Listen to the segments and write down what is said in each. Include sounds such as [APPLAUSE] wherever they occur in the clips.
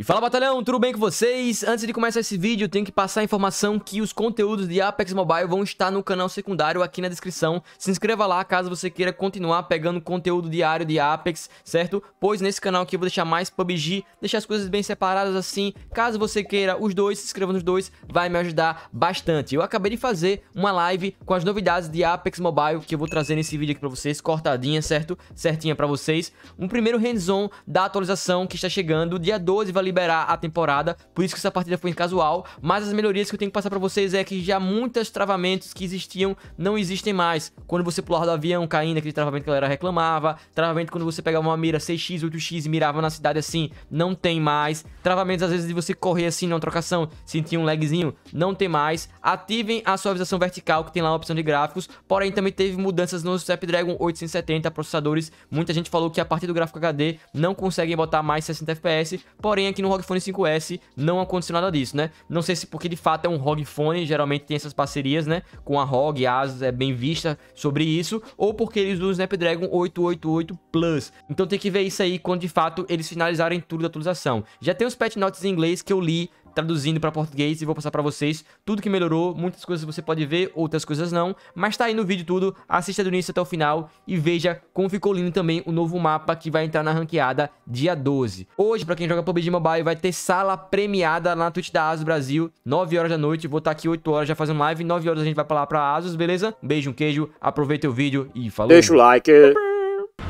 E fala batalhão, tudo bem com vocês? Antes de começar esse vídeo, tenho que passar a informação que os conteúdos de Apex Mobile vão estar no canal secundário aqui na descrição. Se inscreva lá caso você queira continuar pegando conteúdo diário de Apex, certo? Pois nesse canal aqui eu vou deixar mais PUBG, deixar as coisas bem separadas assim. Caso você queira os dois, se inscreva nos dois, vai me ajudar bastante. Eu acabei de fazer uma live com as novidades de Apex Mobile que eu vou trazer nesse vídeo aqui pra vocês, cortadinha, certo? Certinha pra vocês. Um primeiro hands-on da atualização que está chegando, dia 12, valeu? liberar a temporada, por isso que essa partida foi casual, mas as melhorias que eu tenho que passar pra vocês é que já muitos travamentos que existiam não existem mais. Quando você pulava do avião, caindo, aquele travamento que a galera reclamava, travamento quando você pegava uma mira 6x, 8x e mirava na cidade assim, não tem mais, travamentos às vezes de você correr assim, não trocação, sentir um lagzinho, não tem mais, ativem a suavização vertical que tem lá a opção de gráficos, porém também teve mudanças no Snapdragon 870 processadores, muita gente falou que a partir do gráfico HD não conseguem botar mais 60 FPS, porém aqui que no ROG Phone 5S não aconteceu nada disso, né? Não sei se porque de fato é um ROG Phone, geralmente tem essas parcerias, né? Com a ROG, a Asus é bem vista sobre isso, ou porque eles usam o Snapdragon 888 Plus. Então tem que ver isso aí quando de fato eles finalizarem tudo da atualização. Já tem os patch notes em inglês que eu li traduzindo para português e vou passar para vocês tudo que melhorou, muitas coisas você pode ver, outras coisas não, mas tá aí no vídeo tudo, assista do início até o final e veja como ficou lindo também o novo mapa que vai entrar na ranqueada dia 12. Hoje, para quem joga PUBG Mobile, vai ter sala premiada lá na Twitch da Asus Brasil, 9 horas da noite, vou estar tá aqui 8 horas já fazendo live, 9 horas a gente vai pra lá para Asus, beleza? Um beijo, um queijo, aproveita o vídeo e falou. Deixa o like.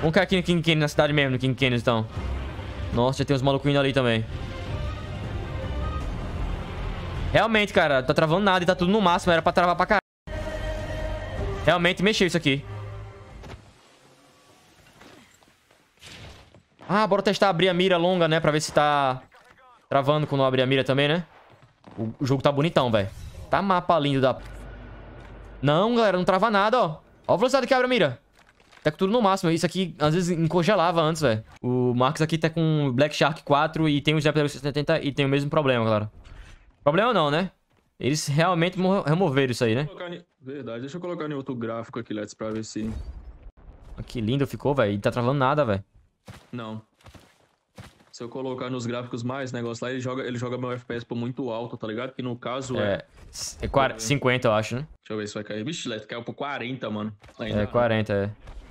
Vamos cair aqui no King Canyon, na cidade mesmo, no King Canyon, então. Nossa, já tem uns malucos indo ali também. Realmente, cara, tá travando nada e tá tudo no máximo. Era pra travar pra caralho. Realmente mexeu isso aqui. Ah, bora testar abrir a mira longa, né? Pra ver se tá travando quando abrir a mira também, né? O jogo tá bonitão, velho. Tá mapa lindo da... Não, galera, não trava nada, ó. Ó a velocidade que abre a mira. Tá com tudo no máximo. Isso aqui, às vezes, encongelava antes, velho. O Marcos aqui tá com Black Shark 4 e tem o Snapdragon 70 e tem o mesmo problema, galera. Problema não, né? Eles realmente removeram isso aí, né? Verdade, deixa eu colocar em outro gráfico aqui, Let's, pra ver se... Ah, que lindo ficou, velho. Não tá travando nada, velho. Não. Se eu colocar nos gráficos mais negócio lá, ele joga, ele joga meu FPS por muito alto, tá ligado? Que no caso é... É, é 40, 50, eu acho, né? Deixa eu ver se vai cair. Vixe, Let's, caiu por 40, mano. Ainda. É, 40, é.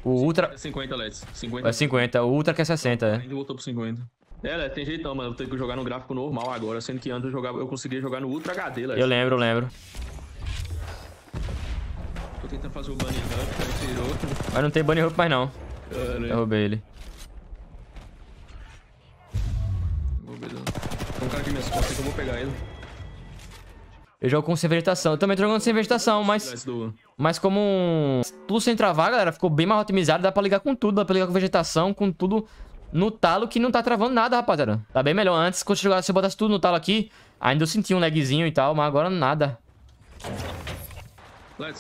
O 50, Ultra... 50, é Let's. 50. É 50, o Ultra que é 60, é. Ainda voltou pro 50. É, tem tem jeitão, mano. Vou ter que jogar no gráfico normal agora, sendo que antes eu, jogava, eu conseguia jogar no Ultra HD, né? Eu lembro, eu lembro. Tô tentando fazer o Bunny Hump, mas tirou. Mas não tem Bunny hop mais não. É, né? Eu, eu roubei ele. Tem um cara aqui minhas costas que eu vou pegar ele. Eu jogo com sem vegetação. Eu também tô jogando sem vegetação, mas... Mas como um... Tudo sem travar, galera, ficou bem mais otimizado. Dá pra ligar com tudo. Dá pra ligar com vegetação, com tudo no talo que não tá travando nada, rapaziada. Tá bem melhor. Antes, quando chegasse, se eu botasse tudo no talo aqui, ainda eu sentia um lagzinho e tal, mas agora nada.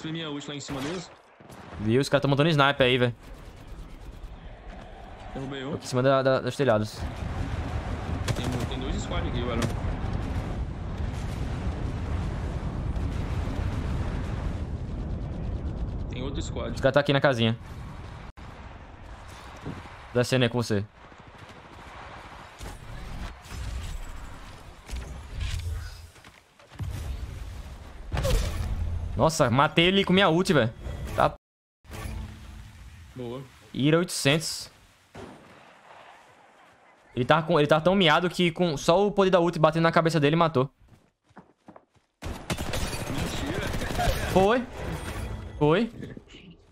minha ult lá em cima Viu? Os caras tão montando sniper aí, velho. Derrubei um. Aqui em cima da, da, das telhados. Tem, tem dois squad aqui, velho. Tem outro squad. Os caras tá aqui na casinha. Descendo aí com você. Nossa, matei ele com minha ult, velho. Tá. Boa. Ira 800. Ele tá, com, ele tá tão miado que com só o poder da ult batendo na cabeça dele matou. Mentira. Foi. Foi.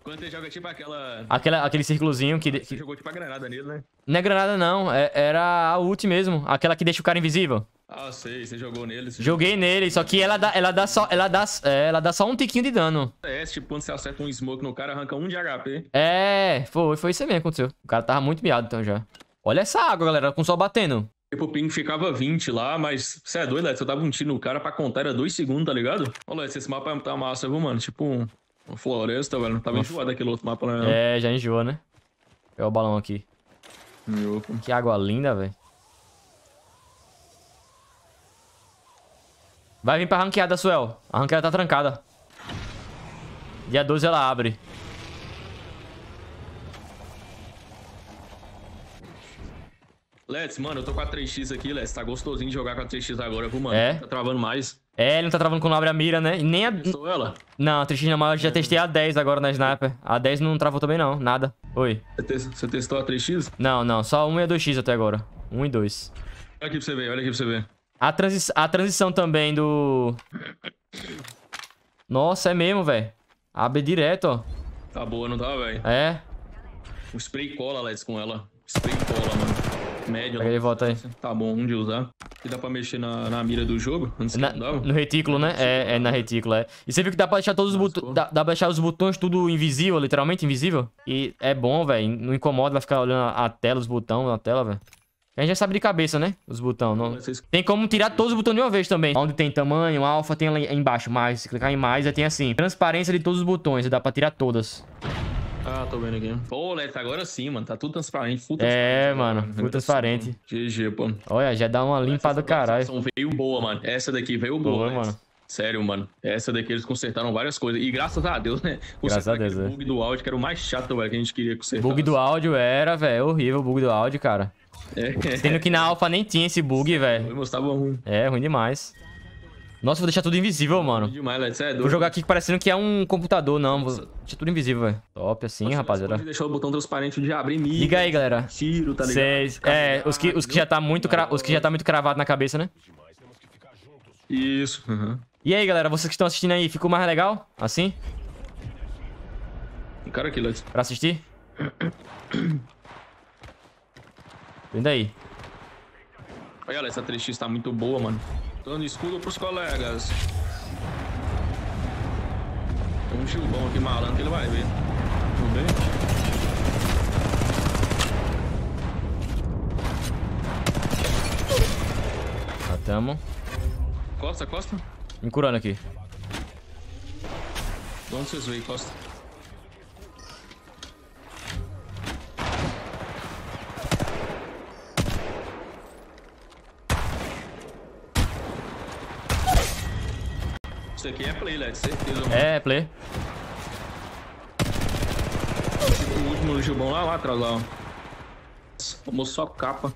Quando ele joga tipo aquela... aquela aquele círculozinho que... Você jogou tipo a granada nele, né? Não é granada não, é, era a ult mesmo. Aquela que deixa o cara invisível. Ah, sei, você jogou nele. Você Joguei jogou. nele, só que ela dá, ela dá só, ela dá, é, ela dá só um tiquinho de dano. É, tipo, quando você acerta um smoke no cara, arranca um de HP. É, foi, foi isso mesmo que aconteceu. O cara tava muito miado então já. Olha essa água, galera, com o sol batendo. Tipo, o ping ficava 20 lá, mas você é doido, Led, tava eu um tiro no cara pra contar era 2 segundos, tá ligado? Olha, esse mapa tá massa, viu, mano? Tipo, um, uma floresta, velho. tava Nossa. enjoado daquele outro mapa, né? É, já enjoou, né? Pegou o balão aqui. Meu. Que água linda, velho. Vai vir pra ranqueada, Suel. A ranqueada tá trancada. Dia 12 ela abre. Let's, mano, eu tô com a 3x aqui, Let's. Tá gostosinho de jogar com a 3x agora, viu, mano? É? Tá travando mais. É, ele não tá travando quando abre a mira, né? Nem a... Testou ela? Não, a 3x não, eu já é. testei a 10 agora na Sniper. A 10 não travou também, não. Nada. Oi. Você testou a 3x? Não, não. Só 1 e a 2x até agora. 1 e 2. Olha aqui pra você ver, olha aqui pra você ver. A, transi a transição também do... Nossa, é mesmo, velho. Abre direto, ó. Tá boa, não tá, velho? É. O spray cola, Let's, com ela. Spray cola, mano. Médio. Pega ele volta aí. Assim, tá bom, um de usar. E dá pra mexer na, na mira do jogo? Antes na, no retículo, né? É, é, na retícula, é. E você viu que dá pra deixar todos os botões... Dá, dá pra deixar os botões tudo invisível, literalmente invisível. E é bom, velho. Não incomoda, vai ficar olhando a tela, os botões na tela, velho. A gente já sabe de cabeça, né? Os botões. Não... Tem como tirar todos os botões de uma vez também. Onde tem tamanho, alfa, tem lá embaixo, mais. Se clicar em mais, aí tem assim. Transparência de todos os botões. Dá pra tirar todas. Ah, tô vendo aqui. Pô, Leto, agora sim, mano. Tá tudo transparente. Full é, transparente. É, mano. Full transparente. GG, pô. Olha, já dá uma limpa do caralho. veio boa, mano. Essa daqui veio boa, boa mano. Sério, mano. Essa daqui eles consertaram várias coisas. E graças a Deus, né? Graças a Deus, O né? bug do áudio que era o mais chato, velho, que a gente queria consertar. Bug do áudio era, velho, horrível o bug do áudio, cara. É. Sendo que na alfa nem tinha esse bug, velho. Mostrava ruim. É, ruim demais. Nossa, vou deixar tudo invisível, mano. Demais, é doido. Vou jogar aqui parecendo que é um computador, não. Vou deixar tudo invisível, velho. Top, assim, Nossa, rapaziada. deixou o botão transparente de abrir mira. Liga aí, galera. Tiro, tá ligado? Cês, é, os que, os que já tá muito, cra... os que já tá muito cravado na cabeça, né? Isso. Uhum. E aí, galera, vocês que estão assistindo aí, ficou mais legal? Assim? Cara aqui, Lutz. É pra assistir? Vem daí. Olha, essa 3x tá muito boa, mano. Tô dando escudo pros colegas. Tem um bom aqui malandro que ele vai ver. Vamos ver. Matamos. Costa, costa. Me curando aqui. Bom vocês veem, Costa. Isso aqui é play, Led, certeza. Mano. É, play. Tipo, o último no lá, lá atrás, lá, Tomou só capa.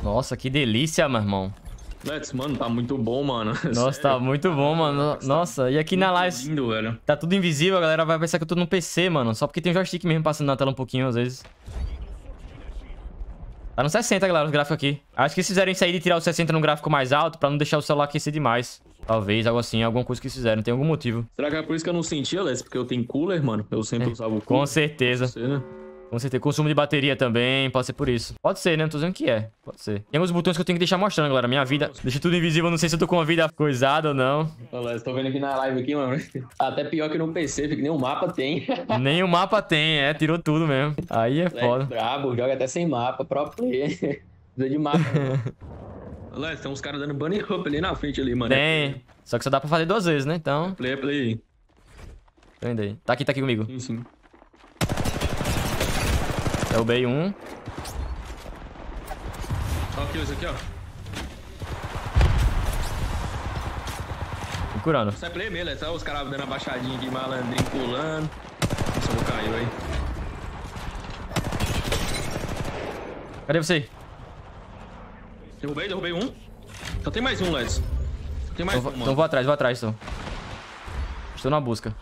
Nossa, que delícia, meu irmão. Let's, mano, tá muito bom, mano. [LAUGHS] Nossa, tá Sério? tá muito bom, mano. Tá Nossa, e aqui muito na live. Lindo, velho. Tá tudo invisível, a galera vai pensar que eu tô no PC, mano. Só porque tem um joystick mesmo passando na tela um pouquinho, às vezes. Tá no 60, galera, os gráficos aqui. Acho que eles fizeram isso aí de tirar o 60 num gráfico mais alto pra não deixar o celular aquecer demais. Talvez, algo assim, alguma coisa que eles fizeram, tem algum motivo. Será que é por isso que eu não sentia, Less? Porque eu tenho cooler, mano? Eu sempre é, usava o cooler. Com certeza. Você, né? Com certeza. Consumo de bateria também, pode ser por isso. Pode ser, né? Não tô dizendo que é. Pode ser. Tem alguns botões que eu tenho que deixar mostrando, galera. Minha vida. Deixa tudo invisível, não sei se eu tô com a vida coisada ou não. Olha, estou tá vendo aqui na live aqui, mano. [LAUGHS] Ah, até pior que no PC, porque nem o mapa tem. [LAUGHS] nem o mapa tem, é. Tirou tudo mesmo. Aí é foda. É brabo, joga até sem mapa, pro player. [LAUGHS] Precisa de mapa. Né? Olha, tem uns caras dando bunny hop ali na frente ali, mano. Tem. Só que só dá pra fazer duas vezes, né? Então. É play, é play. Tá aqui, tá aqui comigo. Sim, sim. Derrubei um. Ó o kills aqui, ó. Tô curando. Sai é play mesmo, é só os caras dando a baixadinha aqui, malandrinho pulando. Nossa, eu caiu aí. Cadê você? Derrubei, derrubei um. Só tem mais um, Lance. Tem mais então um, então mano. Então vou atrás, vou atrás, então. Estou na busca.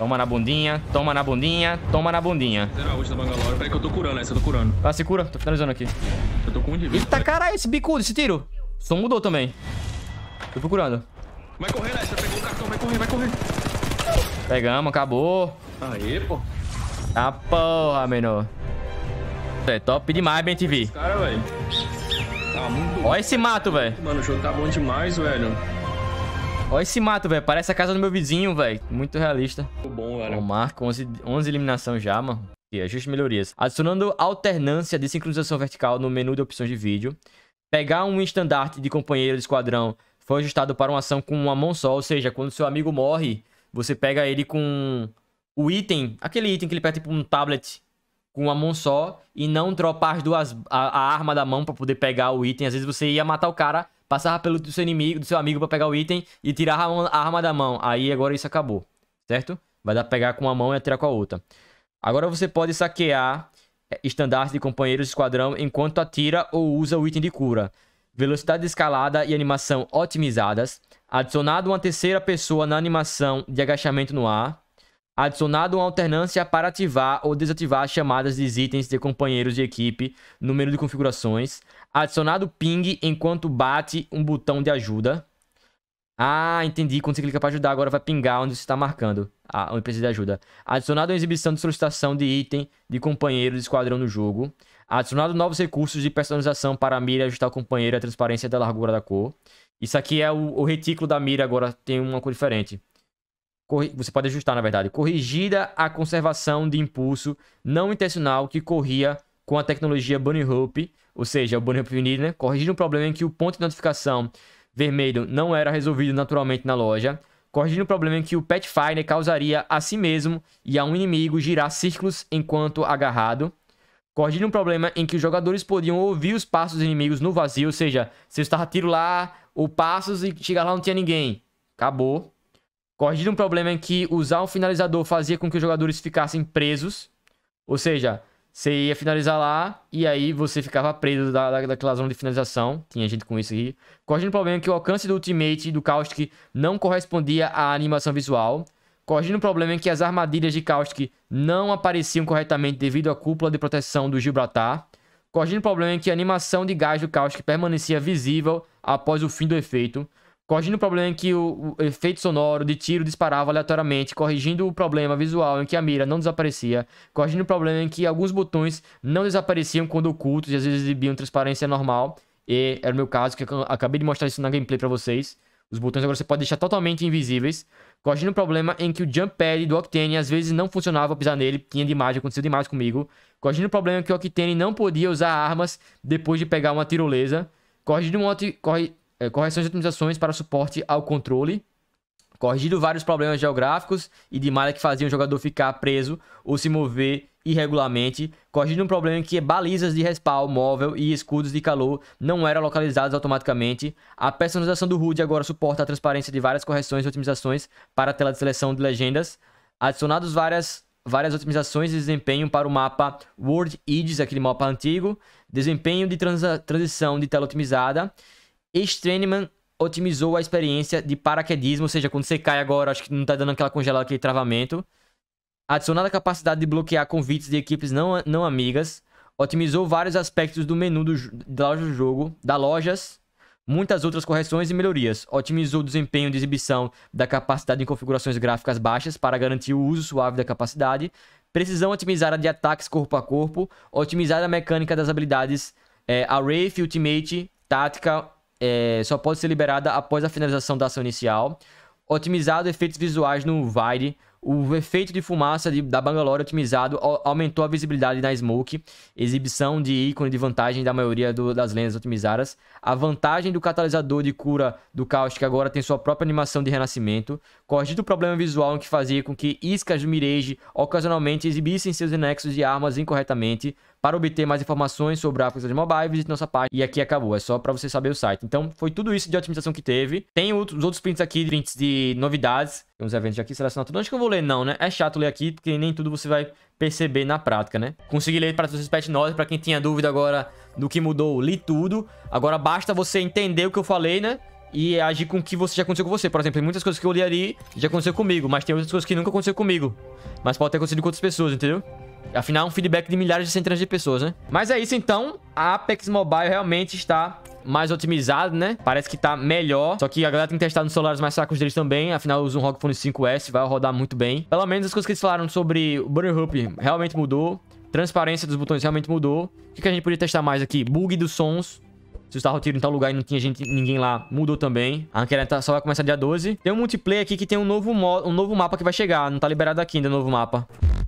Toma na bundinha, toma na bundinha, toma na bundinha. Zero a da Bangalore. Peraí que eu tô curando essa, eu tô curando. Ah, se cura. Tô finalizando aqui. Eu tô com um de vida. Eita, caralho, esse bicudo, esse tiro. Só mudou também. Tô procurando. Vai correr, Lester. Né? Pegou o cartão, vai correr, vai correr. Pegamos, acabou. Aê, pô. Tá porra, menor. É top demais, bem TV. Esse cara, velho. Tá muito Olha esse mato, velho. Mano, o jogo tá bom demais, velho. Olha esse mato, velho. Parece a casa do meu vizinho, velho. Muito realista. Muito bom, velho. O Marco, 11, 11 eliminação já, mano. E ajuste é melhorias. Adicionando alternância de sincronização vertical no menu de opções de vídeo. Pegar um estandarte de companheiro de esquadrão foi ajustado para uma ação com uma mão só. Ou seja, quando seu amigo morre, você pega ele com o item. Aquele item que ele pega tipo um tablet com uma mão só. E não dropar as duas, a, a arma da mão para poder pegar o item. Às vezes você ia matar o cara passava pelo do seu inimigo, do seu amigo para pegar o item e tirar a arma da mão. Aí agora isso acabou, certo? Vai dar pra pegar com uma mão e atirar com a outra. Agora você pode saquear é, estandarte de companheiros de esquadrão enquanto atira ou usa o item de cura. Velocidade de escalada e animação otimizadas. Adicionado uma terceira pessoa na animação de agachamento no ar adicionado uma alternância para ativar ou desativar chamadas de itens de companheiros de equipe no menu de configurações, adicionado ping enquanto bate um botão de ajuda. Ah, entendi. Quando você clica para ajudar, agora vai pingar onde você está marcando. Ah, empresa de ajuda. Adicionado a exibição de solicitação de item de companheiro de esquadrão no jogo. Adicionado novos recursos de personalização para a mira ajustar o companheiro a transparência da largura da cor. Isso aqui é o, o retículo da mira, agora tem uma cor diferente você pode ajustar, na verdade, corrigida a conservação de impulso não intencional que corria com a tecnologia Bunny Hoop, ou seja, o Bunny Hoop Unit, né? corrigir um problema em que o ponto de notificação vermelho não era resolvido naturalmente na loja, corrigindo um problema em que o Finder causaria a si mesmo e a um inimigo girar círculos enquanto agarrado, corrigindo um problema em que os jogadores podiam ouvir os passos dos inimigos no vazio, ou seja, se eu estava tiro lá, ou passos e chegar lá não tinha ninguém, acabou, Corrigir um problema em que usar o finalizador fazia com que os jogadores ficassem presos. Ou seja, você ia finalizar lá e aí você ficava preso da, da, daquela zona de finalização. Tinha gente com isso aqui. Corrigindo um problema que o alcance do ultimate do Kaustik não correspondia à animação visual. Corrigindo um problema em que as armadilhas de Kaustik não apareciam corretamente devido à cúpula de proteção do Gibraltar. Corrigindo um problema em que a animação de gás do Kaustik permanecia visível após o fim do efeito corrigindo o problema em que o, o, efeito sonoro de tiro disparava aleatoriamente, corrigindo o problema visual em que a mira não desaparecia, corrigindo o problema em que alguns botões não desapareciam quando ocultos e às vezes exibiam transparência normal. E era o meu caso, que eu acabei de mostrar isso na gameplay pra vocês. Os botões agora você pode deixar totalmente invisíveis. Corrigindo o problema em que o jump pad do Octane às vezes não funcionava pisar nele, tinha demais, aconteceu demais comigo. Corrigindo o problema em que o Octane não podia usar armas depois de pegar uma tirolesa. Corrigindo um, outro, corri, é, correções e otimizações para suporte ao controle, corrigido vários problemas geográficos e de malha que faziam o jogador ficar preso ou se mover irregularmente, corrigido um problema em que é balizas de respawn móvel e escudos de calor não eram localizados automaticamente. A personalização do HUD agora suporta a transparência de várias correções e otimizações para a tela de seleção de legendas, adicionados várias várias otimizações de desempenho para o mapa World Edges, aquele mapa antigo, desempenho de transa, transição de tela otimizada, Strandman otimizou a experiência de paraquedismo, ou seja, quando você cai agora, acho que não tá dando aquela congelada, aquele travamento. Adicionada a capacidade de bloquear convites de equipes não, não amigas. Otimizou vários aspectos do menu do, da loja do jogo, da lojas, muitas outras correções e melhorias. Otimizou o desempenho de exibição da capacidade em configurações gráficas baixas para garantir o uso suave da capacidade. Precisão otimizada de ataques corpo a corpo. Otimizar a mecânica das habilidades é, Array, Ultimate, Tática é, só pode ser liberada após a finalização da ação inicial. Otimizado efeitos visuais no Vide. O efeito de fumaça de, da Bangalore otimizado aumentou a visibilidade na Smoke. Exibição de ícone de vantagem da maioria do, das lentes otimizadas. A vantagem do catalisador de cura do caos, que agora tem sua própria animação de renascimento. Corrigido o problema visual que fazia com que iscas do Mirage ocasionalmente exibissem seus anexos de armas incorretamente. Para obter mais informações sobre a coisa de Mobile, visite nossa página. E aqui acabou, é só para você saber o site. Então, foi tudo isso de otimização que teve. Tem os outros prints aqui, prints de novidades. Tem uns eventos aqui, selecionar tudo. acho que eu vou ler? Não, né? É chato ler aqui, porque nem tudo você vai perceber na prática, né? Consegui ler para todos os pet notes, para quem tinha dúvida agora do que mudou, li tudo. Agora basta você entender o que eu falei, né? E agir com o que você já aconteceu com você. Por exemplo, tem muitas coisas que eu li ali já aconteceu comigo, mas tem outras coisas que nunca aconteceu comigo. Mas pode ter acontecido com outras pessoas, entendeu? Afinal, é um feedback de milhares de centenas de pessoas, né? Mas é isso, então. A Apex Mobile realmente está mais otimizado, né? Parece que tá melhor. Só que a galera tem que testar nos celulares mais fracos deles também. Afinal, usa um ROG Phone 5S, vai rodar muito bem. Pelo menos as coisas que eles falaram sobre o Burner Hoop realmente mudou. Transparência dos botões realmente mudou. O que, a gente podia testar mais aqui? Bug dos sons. Se o Starro em tal lugar e não tinha gente, ninguém lá, mudou também. A Anquera tá, só vai começar dia 12. Tem um multiplayer aqui que tem um novo, um novo mapa que vai chegar. Não tá liberado aqui ainda o novo mapa.